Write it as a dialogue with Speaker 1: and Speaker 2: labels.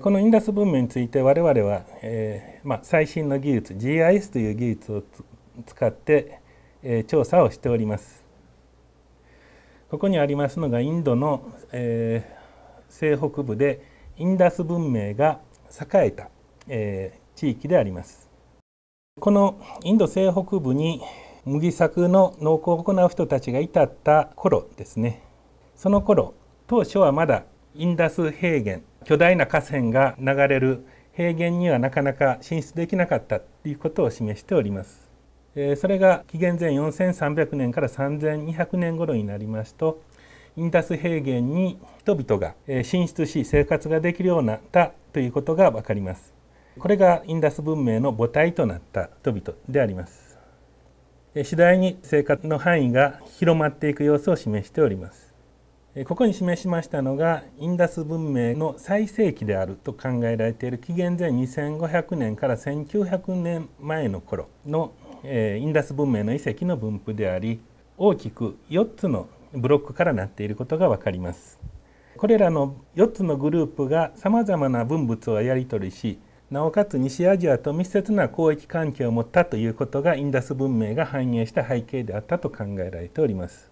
Speaker 1: このインダス文明について我々は、えーまあ、最新の技術 GIS という技術を使って、えー、調査をしております。ここにありますのがインドの、えー、西北部でインダス文明が栄えた、えー、地域であります。このインド西北部に麦作の農耕を行う人たちが至った頃ですね。その頃当初はまだインダス平原巨大な河川が流れる平原にはなかなか進出できなかったということを示しております。それが紀元前4300年から3200年頃になりますとインダス平原に人々が進出し生活ができるようになったということが分かります。これがインダス文明の母体となった人々であります。次第に生活の範囲が広まっていく様子を示しております。ここに示しましたのがインダス文明の最盛期であると考えられている紀元前2500年から1900年前の頃のインダス文明の遺跡の分布であり大きく4つのブロックからなっていることが分かります。これらの4つのグループがさまざまな文物をやり取りしなおかつ西アジアと密接な交易関係を持ったということがインダス文明が繁栄した背景であったと考えられております。